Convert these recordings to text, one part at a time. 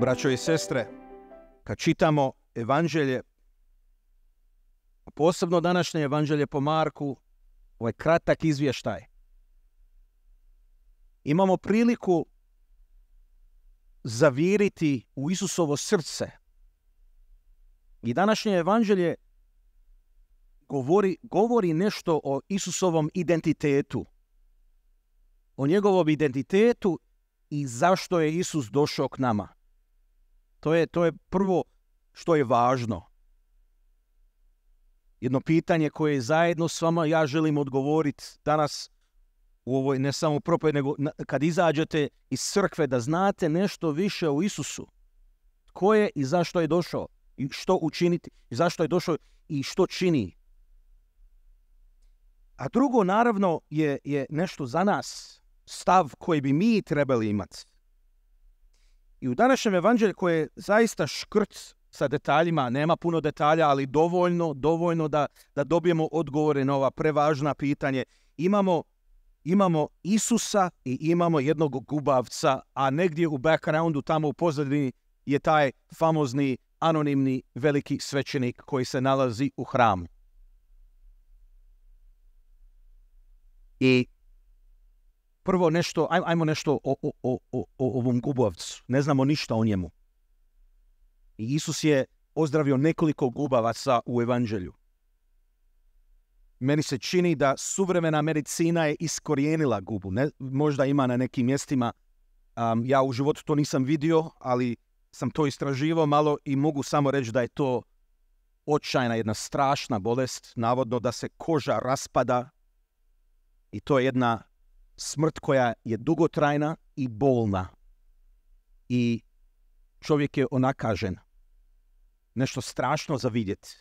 Braćo i sestre, kad čitamo evanđelje, posebno današnje evanđelje po Marku, ovaj kratak izvještaj, imamo priliku zaviriti u Isusovo srce. I današnje evanđelje govori, govori nešto o Isusovom identitetu. O njegovom identitetu i zašto je Isus došao k nama. To je, to je prvo što je važno. Jedno pitanje koje zajedno s vama ja želim odgovoriti danas u ovoj ne samo propoj, nego kad izađete iz crkve da znate nešto više o Isusu. Tko je i zašto je došao? I što učiniti? I zašto je došao i što čini? A drugo, naravno, je, je nešto za nas, stav koji bi mi trebali imati. I u današnjem evanđelju koje je zaista škrt sa detaljima, nema puno detalja, ali dovoljno, dovoljno da, da dobijemo odgovore na ova prevažna pitanje. Imamo, imamo Isusa i imamo jednog gubavca, a negdje u backgroundu, tamo u pozadini, je taj famozni anonimni veliki svećenik koji se nalazi u hramu. I prvo nešto, ajmo nešto o, o, o, o ovom gubavcu. Ne znamo ništa o njemu. I Isus je ozdravio nekoliko gubavaca u evanđelju. Meni se čini da suvremena medicina je iskorijenila gubu. Ne, možda ima na nekim mjestima. ja u životu to nisam vidio, ali sam to istraživao malo i mogu samo reći da je to očajna jedna strašna bolest. Navodno da se koža raspada i to je jedna smrt koja je dugotrajna i bolna. I čovjek je onakažen. Nešto strašno za vidjeti.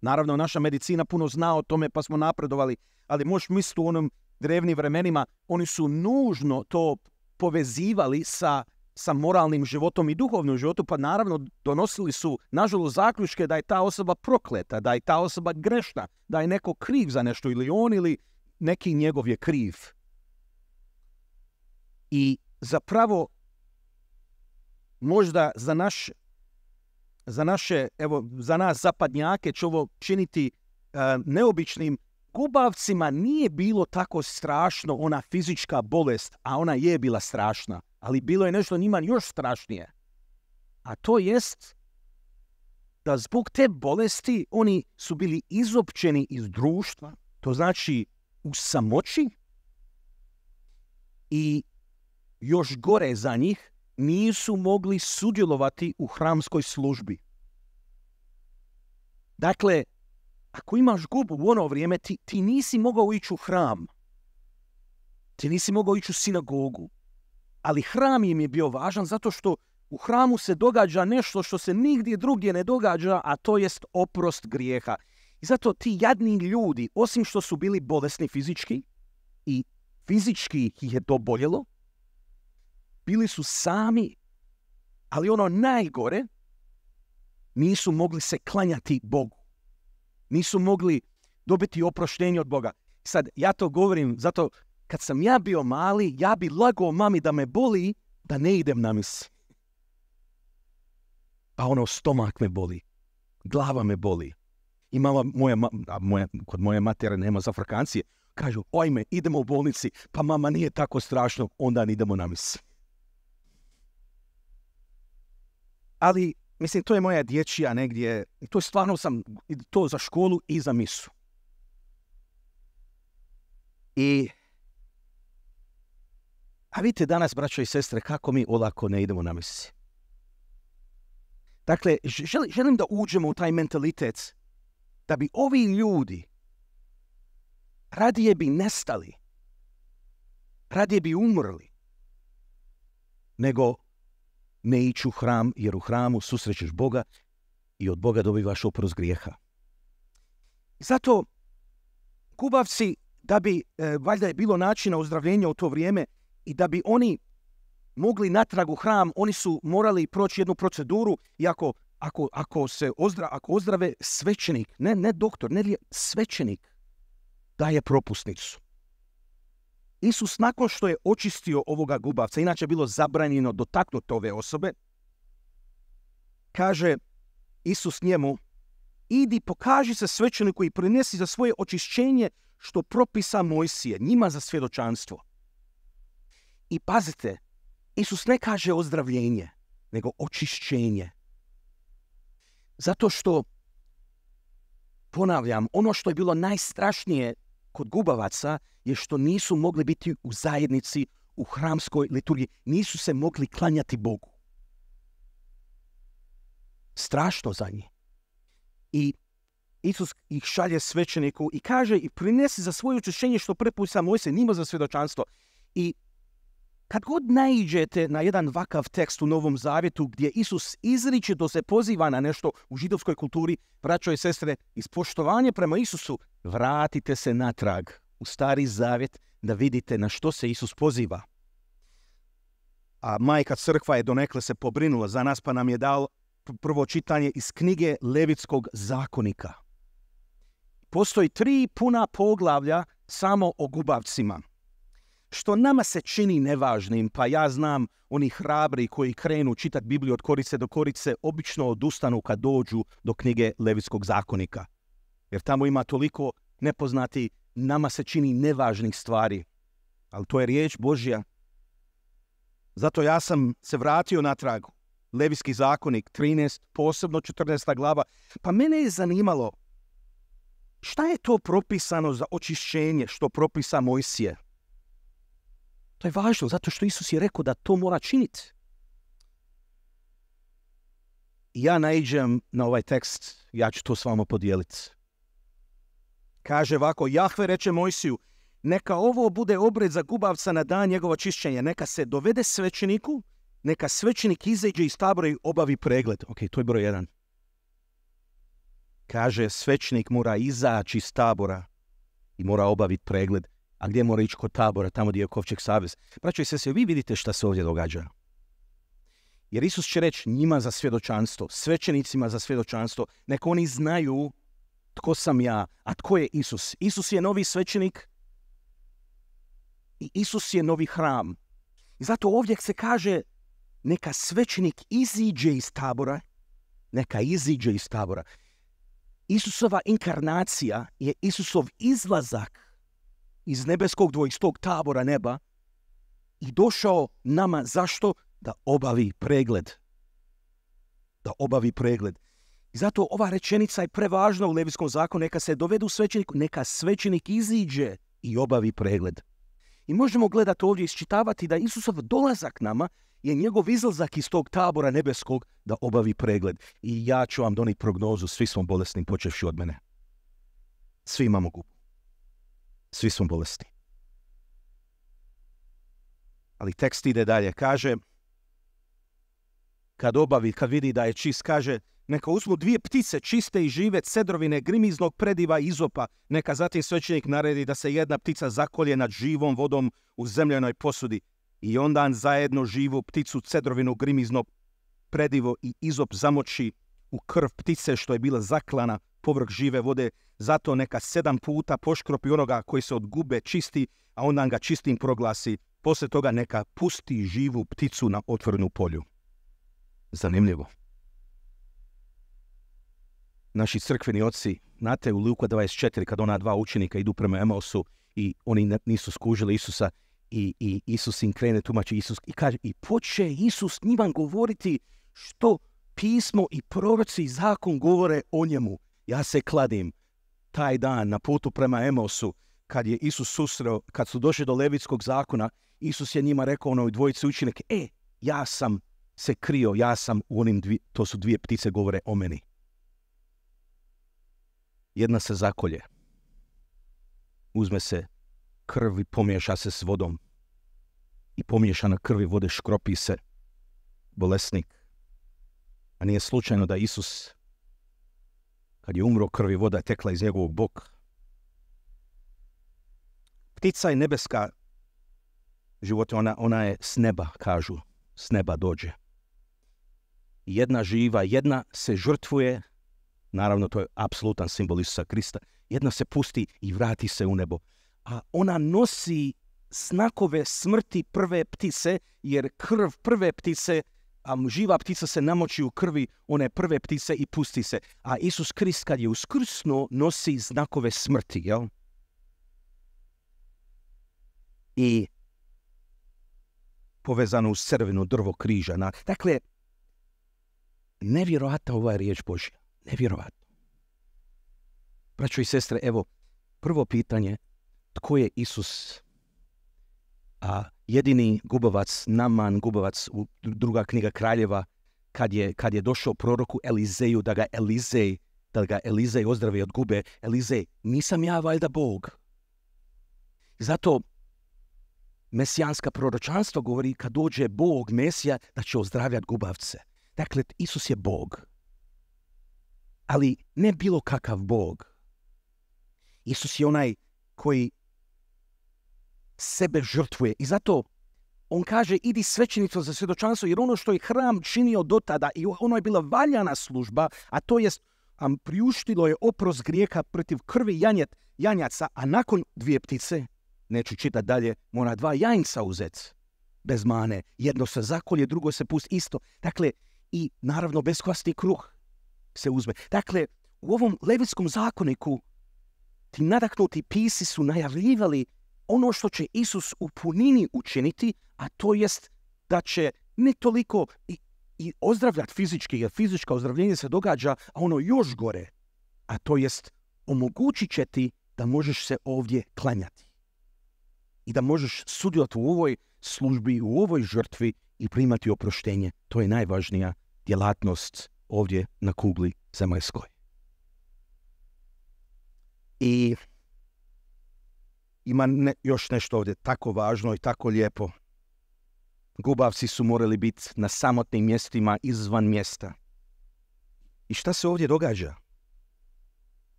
Naravno, naša medicina puno zna o tome pa smo napredovali, ali možeš misliti u onom drevnim vremenima, oni su nužno to povezivali sa, sa moralnim životom i duhovnim životom, pa naravno donosili su, nažalost, zaključke da je ta osoba prokleta, da je ta osoba grešna, da je neko kriv za nešto ili on ili, neki njegov je kriv. I zapravo možda za naš za naše, evo, za nas zapadnjake će ovo činiti e, neobičnim. Gubavcima nije bilo tako strašno ona fizička bolest, a ona je bila strašna. Ali bilo je nešto njima još strašnije. A to jest da zbog te bolesti oni su bili izopćeni iz društva. To znači u samoći i još gore za njih nisu mogli sudjelovati u hramskoj službi. Dakle, ako imaš gubu u ono vrijeme, ti, ti nisi mogao ići u hram. Ti nisi mogao ići u sinagogu. Ali hram im je bio važan zato što u hramu se događa nešto što se nigdje drugdje ne događa, a to jest oprost grijeha. I zato ti jadni ljudi, osim što su bili bolesni fizički i fizički ih je to boljelo, bili su sami, ali ono najgore, nisu mogli se klanjati Bogu. Nisu mogli dobiti oproštenje od Boga. Sad, ja to govorim zato kad sam ja bio mali, ja bi lagao mami da me boli da ne idem na mis. Pa ono, stomak me boli, glava me boli, i moja, a kod moje matere nema za frakancije Kažu, ojme, idemo u bolnici, pa mama nije tako strašno, onda idemo na mis. Ali, mislim, to je moja dječja negdje, to stvarno sam, to za školu i za misu. I, a vidite danas, braćo i sestre, kako mi olako ne idemo na misi. Dakle, želim da uđemo u taj mentalitet da bi ovi ljudi radije bi nestali, radije bi umrli, nego ne ići u hram, jer u hramu susrećeš Boga i od Boga dobivaš oprost grijeha. Zato kubavci, da bi e, valjda je bilo načina ozdravljenja u to vrijeme i da bi oni mogli natrag u hram, oni su morali proći jednu proceduru, iako ako, ako se ozdra, ako ozdrave svećenik, ne, ne doktor, ne svećenik, daje propusnicu. Isus nakon što je očistio ovoga gubavca, inače bilo zabranjeno dotaknuti ove osobe, kaže Isus njemu, idi pokaži se svećeniku i prinesi za svoje očišćenje što propisa Mojsije, njima za svjedočanstvo. I pazite, Isus ne kaže ozdravljenje, nego očišćenje. Zato što, ponavljam, ono što je bilo najstrašnije kod gubavaca je što nisu mogli biti u zajednici, u hramskoj liturgiji. Nisu se mogli klanjati Bogu. Strašno za njih. I Isus ih šalje svećeniku i kaže i prinesi za svoje učešćenje što prepušta se, njima za svjedočanstvo. I kad god naiđete na jedan vakav tekst u Novom Zavjetu gdje Isus izričito se poziva na nešto u židovskoj kulturi, braćo i sestre, ispoštovanje prema Isusu, vratite se natrag u Stari Zavjet da vidite na što se Isus poziva. A majka crkva je donekle se pobrinula za nas pa nam je dal prvo čitanje iz knjige Levitskog zakonika. Postoji tri puna poglavlja samo o gubavcima – što nama se čini nevažnim, pa ja znam oni hrabri koji krenu čitat Bibliju od korice do korice, obično odustanu kad dođu do knjige Levitskog zakonika. Jer tamo ima toliko nepoznati, nama se čini nevažnih stvari. Ali to je riječ Božja. Zato ja sam se vratio natrag. Levijski zakonik 13, posebno 14. glava. Pa mene je zanimalo šta je to propisano za očišćenje što propisa Mojsije? To je važno zato što Isus je rekao da to mora činiti. Ja najđem na ovaj tekst, ja ću to s vama podijeliti. Kaže ovako, Jahve reče Mojsiju, neka ovo bude obred za gubavca na dan njegova čišćenja, neka se dovede svećeniku, neka svećenik izađe iz tabora i obavi pregled. Ok, to je broj jedan. Kaže, svećenik mora izaći iz tabora i mora obaviti pregled a gdje mora ići kod tabora, tamo gdje je Kovčeg savez. Braćo i se vi vidite šta se ovdje događa. Jer Isus će reći njima za svjedočanstvo, svećenicima za svjedočanstvo, neko oni znaju tko sam ja, a tko je Isus. Isus je novi svećenik i Isus je novi hram. I zato ovdje se kaže neka svećenik iziđe iz tabora, neka iziđe iz tabora. Isusova inkarnacija je Isusov izlazak iz nebeskog dvojstog tabora neba i došao nama zašto? Da obavi pregled. Da obavi pregled. I zato ova rečenica je prevažna u Levijskom zakonu. Neka se dovedu svećeniku, neka svećenik iziđe i obavi pregled. I možemo gledati ovdje, i isčitavati da Isusov dolazak nama je njegov izlazak iz tog tabora nebeskog da obavi pregled. I ja ću vam doniti prognozu, svi smo bolesni počevši od mene. Svi imamo gubu svi smo bolesti. Ali tekst ide dalje, kaže, kad obavi, kad vidi da je čist, kaže, neka uzmu dvije ptice čiste i žive cedrovine grimiznog prediva izopa, neka zatim svećenik naredi da se jedna ptica zakolje nad živom vodom u zemljenoj posudi i onda zajedno živu pticu cedrovinu grimizno predivo i izop zamoči u krv ptice što je bila zaklana povrh žive vode, zato neka sedam puta poškropi onoga koji se od gube čisti, a onda ga čistim proglasi. Poslije toga neka pusti živu pticu na otvorenu polju. Zanimljivo. Naši crkveni oci, znate u Luka 24, kad ona dva učenika idu prema Emosu i oni nisu skužili Isusa, i, i Isus im krene tumači Isus i kaže i poče Isus njima govoriti što pismo i proroci i zakon govore o njemu. Ja se kladim taj dan na putu prema Emosu, kad je Isus susreo, kad su došli do Levitskog zakona, Isus je njima rekao onoj dvojici učinike, e, ja sam se krio, ja sam u onim dvije, to su dvije ptice govore o meni. Jedna se zakolje, uzme se krvi, i pomiješa se s vodom. I na krvi vode škropi se, bolesnik. A nije slučajno da Isus kad je umro krvi voda je tekla iz njegovog boka. Ptica je nebeska života. ona, ona je s neba, kažu, s neba dođe. Jedna živa, jedna se žrtvuje, naravno to je apsolutan simbol Krista, jedna se pusti i vrati se u nebo. A ona nosi znakove smrti prve ptice, jer krv prve ptice a živa ptica se namoči u krvi one prve ptice i pusti se. A Isus Krist kad je uskrsno nosi znakove smrti, I povezano uz crvenu drvo križa. dakle, nevjerojatna ova je riječ Božja. Nevjerojatno. Braćo i sestre, evo, prvo pitanje, tko je Isus a jedini gubovac, Naman, gubovac, u druga knjiga kraljeva, kad je, kad je došao proroku Elizeju da ga Elizej, da ga Elizej ozdravi od gube, Elizej, nisam ja valjda Bog. Zato mesijanska proročanstvo govori kad dođe Bog, Mesija, da će ozdravljati gubavce. Dakle, Isus je Bog. Ali ne bilo kakav Bog. Isus je onaj koji sebe žrtvuje. I zato on kaže idi svećenicom za svjedočanstvo jer ono što je hram činio do tada i ono je bila valjana služba, a to jest am priuštilo je oprost grijeha protiv krvi janjet, janjaca, a nakon dvije ptice, neću čitat dalje, mora dva jajnca uzet bez mane. Jedno se zakolje, drugo se pusti isto. Dakle, i naravno beskvasni kruh se uzme. Dakle, u ovom levitskom zakoniku ti nadaknuti pisi su najavljivali ono što će Isus u punini učiniti, a to jest da će ne toliko i, ozdravljati fizički, jer fizička ozdravljenje se događa, a ono još gore, a to jest omogućit će ti da možeš se ovdje klanjati i da možeš sudjelati u ovoj službi, u ovoj žrtvi i primati oproštenje. To je najvažnija djelatnost ovdje na kugli zemaljskoj. I ima ne, još nešto ovdje tako važno i tako lijepo. Gubavci su morali biti na samotnim mjestima izvan mjesta. I šta se ovdje događa?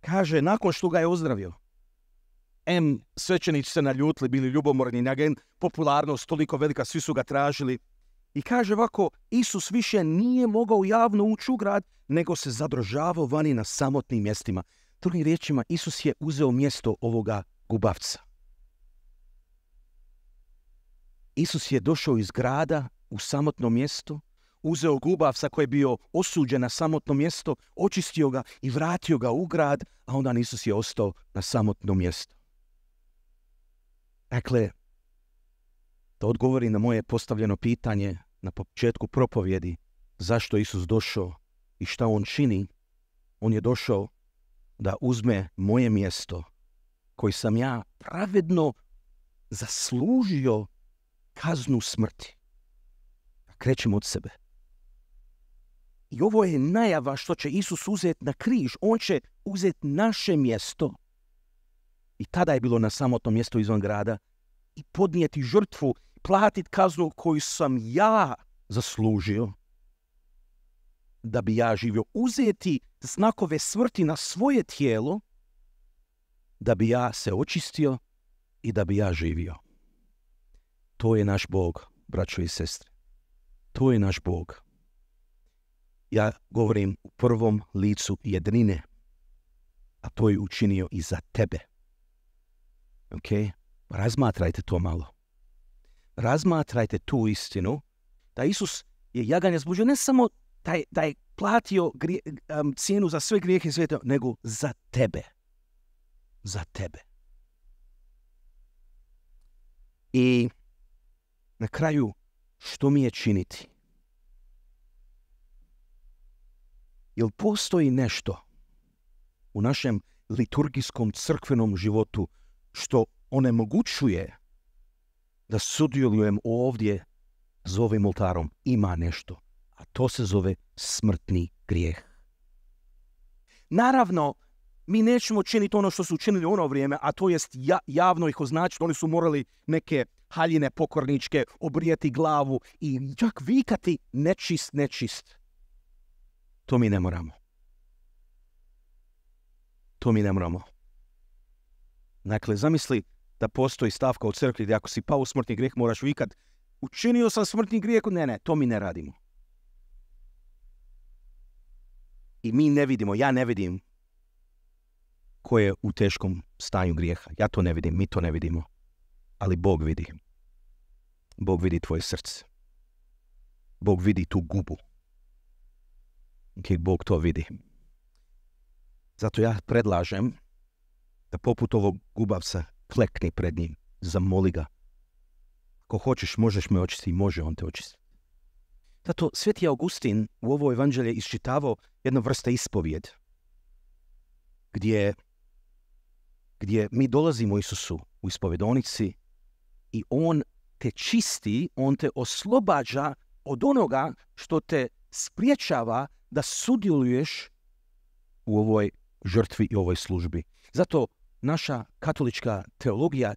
Kaže, nakon što ga je ozdravio, M, svećenici se naljutili, bili ljubomorni, nagen, popularnost toliko velika, svi su ga tražili. I kaže ovako, Isus više nije mogao javno ući u grad, nego se zadržavao vani na samotnim mjestima. Drugim riječima, Isus je uzeo mjesto ovoga gubavca. Isus je došao iz grada u samotno mjesto, uzeo gubav sa koje je bio osuđen na samotno mjesto, očistio ga i vratio ga u grad, a onda Isus je ostao na samotno mjesto. Dakle, da odgovori na moje postavljeno pitanje na početku propovjedi zašto Isus došao i šta on čini, on je došao da uzme moje mjesto koji sam ja pravedno zaslužio kaznu smrti. Krećemo od sebe. I ovo je najava što će Isus uzeti na križ. On će uzeti naše mjesto. I tada je bilo na samotnom mjestu izvan grada. I podnijeti žrtvu, platiti kaznu koju sam ja zaslužio. Da bi ja živio. Uzeti znakove smrti na svoje tijelo. Da bi ja se očistio i da bi ja živio. To je naš Bog, braćo i sestre. To je naš Bog. Ja govorim u prvom licu jedrine, a to je učinio i za tebe. Ok? Razmatrajte to malo. Razmatrajte tu istinu da Isus je jaganje zbuđio ne samo da je, platio grije, cijenu za sve grijehe svijeta, nego za tebe. Za tebe. I na kraju što mi je činiti? Jel postoji nešto u našem liturgijskom crkvenom životu što onemogućuje da sudjelujem ovdje z ovim oltarom? Ima nešto, a to se zove smrtni grijeh. Naravno, mi nećemo činiti ono što su učinili ono vrijeme, a to jest javno ih označiti. Oni su morali neke haljine pokorničke, obrijati glavu i čak vikati nečist, nečist. To mi ne moramo. To mi ne moramo. Dakle, zamisli da postoji stavka u crkvi da ako si pao u smrtni grijeh moraš vikat učinio sam smrtni grijeh. Ne, ne, to mi ne radimo. I mi ne vidimo, ja ne vidim ko je u teškom stanju grijeha. Ja to ne vidim, mi to ne vidimo ali Bog vidi. Bog vidi tvoje srce. Bog vidi tu gubu. kik Bog to vidi. Zato ja predlažem da poput ovog gubavca klekni pred njim, zamoli ga. Ako hoćeš, možeš me očistiti, može on te očistiti. Zato Sveti Augustin u ovo evanđelje iščitavao jedna vrsta ispovijed, gdje, gdje mi dolazimo Isusu u ispovedonici, i on te čisti, on te oslobađa od onoga što te spriječava da sudjeluješ u ovoj žrtvi i ovoj službi. Zato naša katolička teologija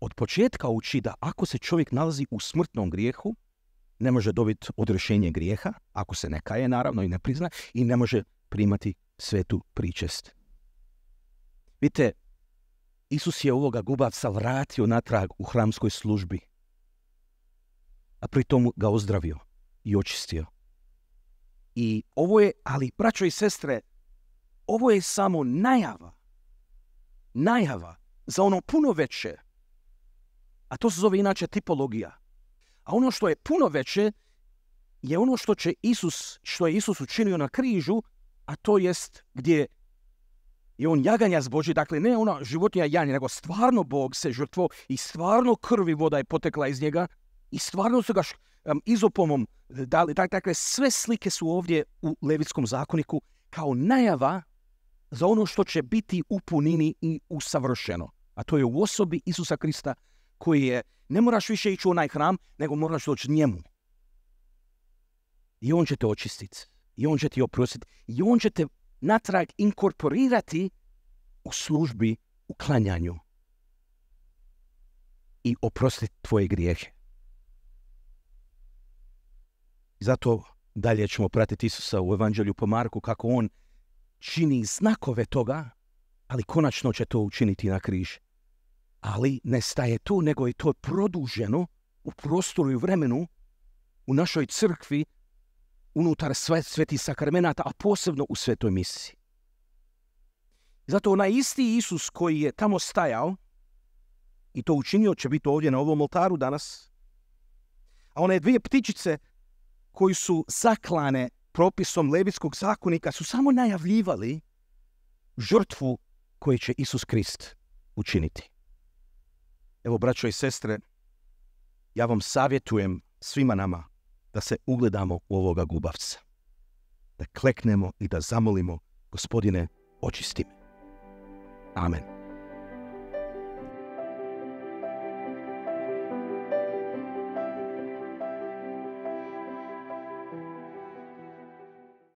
od početka uči da ako se čovjek nalazi u smrtnom grijehu, ne može dobiti odrešenje grijeha, ako se ne kaje naravno i ne prizna, i ne može primati svetu pričest. Vidite, Isus je ovoga gubavca vratio natrag u hramskoj službi, a pri pritom ga ozdravio i očistio. I ovo je, ali braćo i sestre, ovo je samo najava. Najava za ono puno veće. A to se zove inače tipologija. A ono što je puno veće je ono što će Isus, što je Isus učinio na križu, a to jest gdje i on jaganja zboži, dakle ne ona životinja janja, nego stvarno Bog se žrtvo i stvarno krvi voda je potekla iz njega i stvarno su ga izopomom dali. Dakle, sve slike su ovdje u Levitskom zakoniku kao najava za ono što će biti u punini i usavršeno. A to je u osobi Isusa Krista koji je, ne moraš više ići u onaj hram, nego moraš doći njemu. I on će te očistiti. I on će ti oprostiti. I on će te natrag inkorporirati u službi, u i oprostiti tvoje grijehe. Zato dalje ćemo pratiti Isusa u Evanđelju po Marku kako on čini znakove toga, ali konačno će to učiniti na križ. Ali ne staje to, nego je to produženo u prostoru i vremenu u našoj crkvi unutar Sveti svetih sakramenata, a posebno u svetoj misi. Zato onaj isti Isus koji je tamo stajao i to učinio će biti ovdje na ovom oltaru danas, a one dvije ptičice koji su zaklane propisom Levitskog zakonika su samo najavljivali žrtvu koju će Isus Krist učiniti. Evo, braćo i sestre, ja vam savjetujem svima nama da se ugledamo u ovoga gubavca. Da kleknemo i da zamolimo, gospodine, očisti Amen.